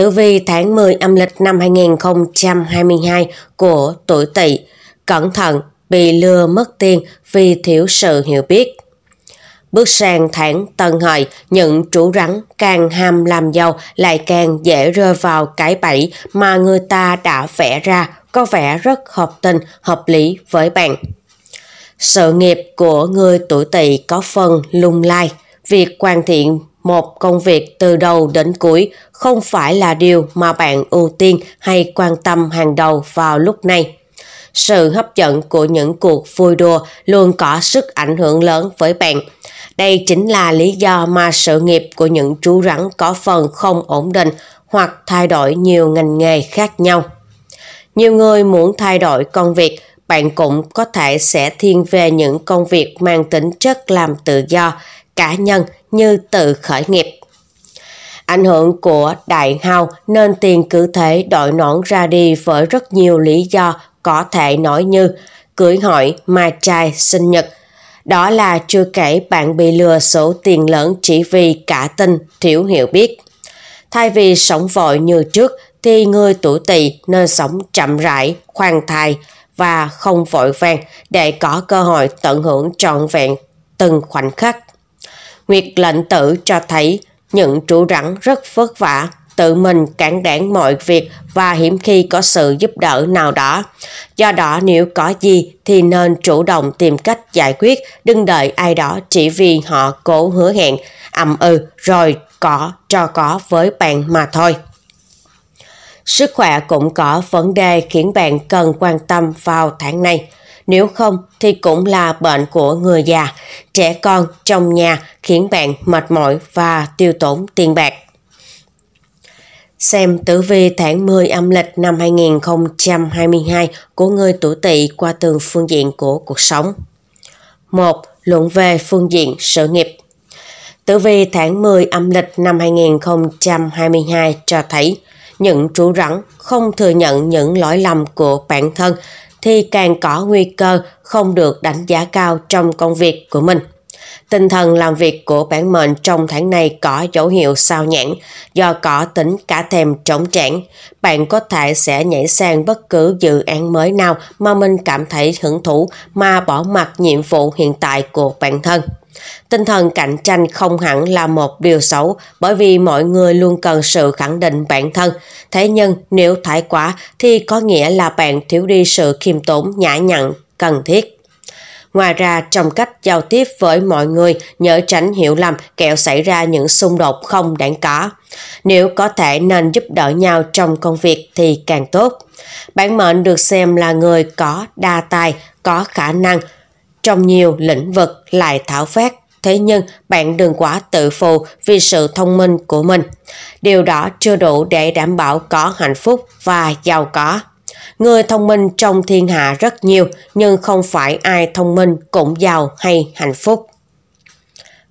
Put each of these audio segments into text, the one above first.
tử vi tháng 10 âm lịch năm 2022 của tuổi Tỵ, cẩn thận bị lừa mất tiền vì thiếu sự hiểu biết. Bước sang tháng Tân Hợi, những chủ rắn càng ham làm giàu lại càng dễ rơi vào cái bẫy mà người ta đã vẽ ra có vẻ rất hợp tình, hợp lý với bạn. Sự nghiệp của người tuổi Tỵ có phần lung lai, việc hoàn thiện một công việc từ đầu đến cuối không phải là điều mà bạn ưu tiên hay quan tâm hàng đầu vào lúc này sự hấp dẫn của những cuộc vui đùa luôn có sức ảnh hưởng lớn với bạn đây chính là lý do mà sự nghiệp của những chú rắn có phần không ổn định hoặc thay đổi nhiều ngành nghề khác nhau nhiều người muốn thay đổi công việc bạn cũng có thể sẽ thiên về những công việc mang tính chất làm tự do cá nhân như tự khởi nghiệp. Ảnh hưởng của đại hao nên tiền cứ thế đội nón ra đi với rất nhiều lý do có thể nói như cưới hỏi, mai trai, sinh nhật. Đó là chưa kể bạn bị lừa số tiền lớn chỉ vì cả tin, thiếu hiểu biết. Thay vì sống vội như trước thì người tuổi tỵ nên sống chậm rãi, khoan thai và không vội vàng để có cơ hội tận hưởng trọn vẹn từng khoảnh khắc. Nguyệt lệnh tử cho thấy những trụ rắn rất vất vả, tự mình cản đáng mọi việc và hiếm khi có sự giúp đỡ nào đó. Do đó nếu có gì thì nên chủ động tìm cách giải quyết, đừng đợi ai đó chỉ vì họ cố hứa hẹn, ầm ừ rồi có cho có với bạn mà thôi. Sức khỏe cũng có vấn đề khiến bạn cần quan tâm vào tháng này nếu không thì cũng là bệnh của người già, trẻ con trong nhà khiến bạn mệt mỏi và tiêu tốn tiền bạc. Xem tử vi tháng 10 âm lịch năm 2022 của người tuổi tỵ qua từng phương diện của cuộc sống. 1. Luận về phương diện sự nghiệp Tử vi tháng 10 âm lịch năm 2022 cho thấy những chủ rắn không thừa nhận những lỗi lầm của bản thân thì càng có nguy cơ không được đánh giá cao trong công việc của mình. Tinh thần làm việc của bản mệnh trong tháng này có dấu hiệu sao nhãn, do có tính cả thèm trống trẻn. Bạn có thể sẽ nhảy sang bất cứ dự án mới nào mà mình cảm thấy hứng thú mà bỏ mặc nhiệm vụ hiện tại của bản thân. Tinh thần cạnh tranh không hẳn là một điều xấu bởi vì mọi người luôn cần sự khẳng định bản thân. Thế nhưng nếu thái quá thì có nghĩa là bạn thiếu đi sự khiêm tốn nhã nhặn cần thiết. Ngoài ra, trong cách giao tiếp với mọi người, nhớ tránh hiểu lầm kẹo xảy ra những xung đột không đáng có. Nếu có thể nên giúp đỡ nhau trong công việc thì càng tốt. Bản mệnh được xem là người có đa tài, có khả năng trong nhiều lĩnh vực lại thảo phát Thế nhưng bạn đừng quá tự phụ vì sự thông minh của mình. Điều đó chưa đủ để đảm bảo có hạnh phúc và giàu có. Người thông minh trong thiên hạ rất nhiều, nhưng không phải ai thông minh cũng giàu hay hạnh phúc.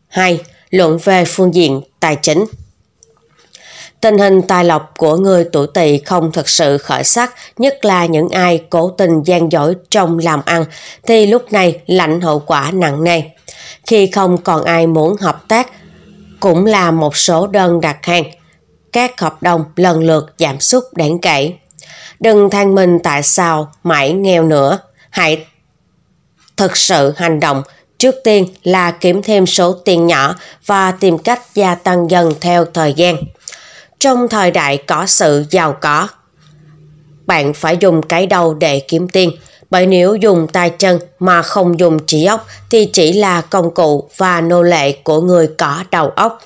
2. Luận về phương diện tài chính Tình hình tài lộc của người tuổi tỵ không thật sự khởi sắc, nhất là những ai cố tình gian dối trong làm ăn, thì lúc này lãnh hậu quả nặng nề. Khi không còn ai muốn hợp tác, cũng là một số đơn đặt hàng. Các hợp đồng lần lượt giảm sút đáng kể. Đừng than mình tại sao mãi nghèo nữa. Hãy thực sự hành động. Trước tiên là kiếm thêm số tiền nhỏ và tìm cách gia tăng dần theo thời gian. Trong thời đại có sự giàu có, bạn phải dùng cái đầu để kiếm tiền. Bởi nếu dùng tay chân mà không dùng trí óc thì chỉ là công cụ và nô lệ của người có đầu óc.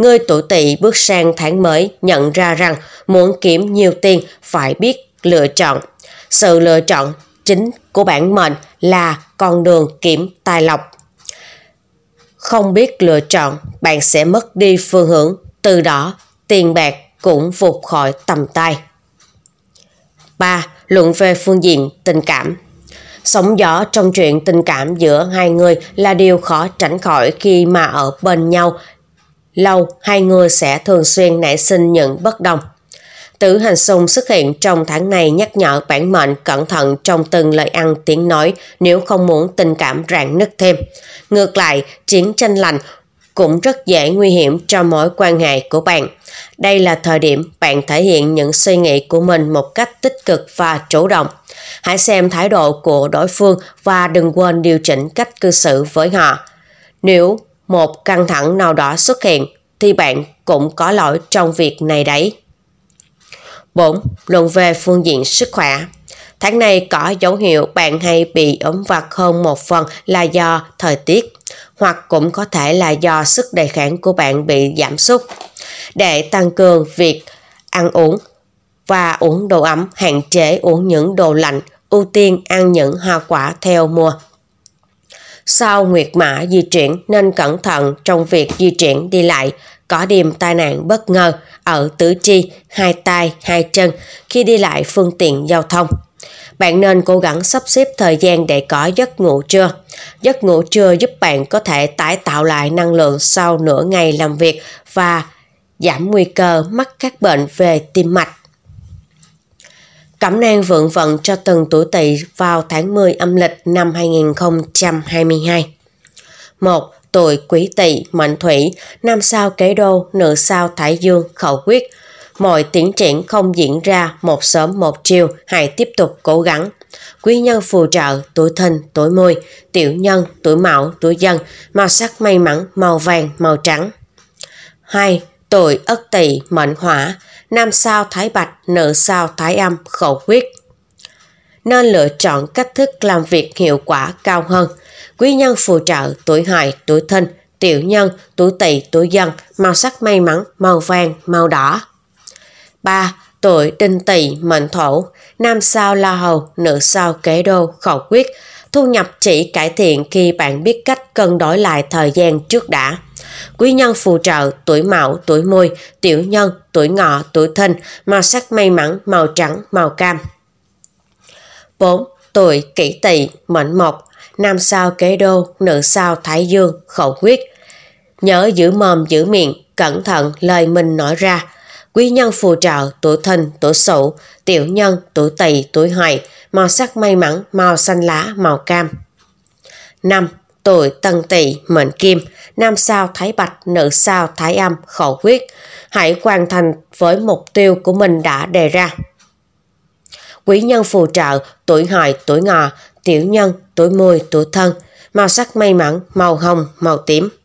Người tuổi tỵ bước sang tháng mới nhận ra rằng muốn kiếm nhiều tiền phải biết lựa chọn. Sự lựa chọn chính của bản mệnh là con đường kiếm tài lộc. Không biết lựa chọn, bạn sẽ mất đi phương hướng, từ đó tiền bạc cũng vụt khỏi tầm tay. 3. Luận về phương diện tình cảm Sóng gió trong chuyện tình cảm giữa hai người là điều khó tránh khỏi khi mà ở bên nhau lâu hai người sẽ thường xuyên nảy sinh những bất đồng. Tử Hành xung xuất hiện trong tháng này nhắc nhở bản mệnh cẩn thận trong từng lời ăn tiếng nói nếu không muốn tình cảm rạn nứt thêm. Ngược lại, chiến tranh lành cũng rất dễ nguy hiểm cho mối quan hệ của bạn. Đây là thời điểm bạn thể hiện những suy nghĩ của mình một cách tích cực và chủ động. Hãy xem thái độ của đối phương và đừng quên điều chỉnh cách cư xử với họ. Nếu một căng thẳng nào đó xuất hiện thì bạn cũng có lỗi trong việc này đấy. 4. Luận về phương diện sức khỏe Tháng này có dấu hiệu bạn hay bị ốm vặt hơn một phần là do thời tiết hoặc cũng có thể là do sức đề kháng của bạn bị giảm sút. Để tăng cường việc ăn uống và uống đồ ấm, hạn chế uống những đồ lạnh, ưu tiên ăn những hoa quả theo mùa. Sau Nguyệt Mã di chuyển nên cẩn thận trong việc di chuyển đi lại, có điểm tai nạn bất ngờ ở tứ chi, hai tay, hai chân khi đi lại phương tiện giao thông. Bạn nên cố gắng sắp xếp thời gian để có giấc ngủ trưa. Giấc ngủ trưa giúp bạn có thể tái tạo lại năng lượng sau nửa ngày làm việc và giảm nguy cơ mắc các bệnh về tim mạch. Cẩm nang vượng vận cho từng tuổi tỵ vào tháng 10 âm lịch năm 2022. 1. Tuổi quý tỵ mệnh thủy, năm sao kế đô, nữ sao thái dương, khẩu quyết. Mọi tiến triển không diễn ra một sớm một chiều, hãy tiếp tục cố gắng. Quý nhân phù trợ tuổi thìn, tuổi mùi, tiểu nhân, tuổi mão, tuổi dân, màu sắc may mắn, màu vàng, màu trắng. 2. Tuổi ất tỵ mệnh hỏa, nam sao thái bạch, nữ sao thái âm, khẩu quyết. Nên lựa chọn cách thức làm việc hiệu quả cao hơn. Quý nhân phù trợ tuổi hợi, tuổi thìn, tiểu nhân, tuổi tỵ, tuổi dần, màu sắc may mắn, màu vàng, màu đỏ. 3. Tuổi đinh tỵ mệnh thổ, nam sao la hầu, nữ sao kế đô, khẩu quyết. Thu nhập chỉ cải thiện khi bạn biết cách cân đổi lại thời gian trước đã. Quý nhân phù trợ, tuổi mão, tuổi mùi, tiểu nhân, tuổi ngọ, tuổi thìn, màu sắc may mắn, màu trắng, màu cam. 4. Tuổi kỷ tỵ, mệnh mộc, nam sao kế đô, nữ sao thái dương, khẩu quyết. Nhớ giữ mồm giữ miệng, cẩn thận lời mình nói ra. Quý nhân phù trợ tuổi thìn, tuổi sửu, tiểu nhân, tuổi tỵ, tuổi hợi, màu sắc may mắn, màu xanh lá, màu cam. 5 tuổi tân tỵ mệnh kim, nam sao thái bạch, nữ sao thái âm, khẩu quyết. Hãy hoàn thành với mục tiêu của mình đã đề ra. Quý nhân phù trợ, tuổi hợi, tuổi ngọ, tiểu nhân, tuổi mùi, tuổi thân. Màu sắc may mắn, màu hồng, màu tím.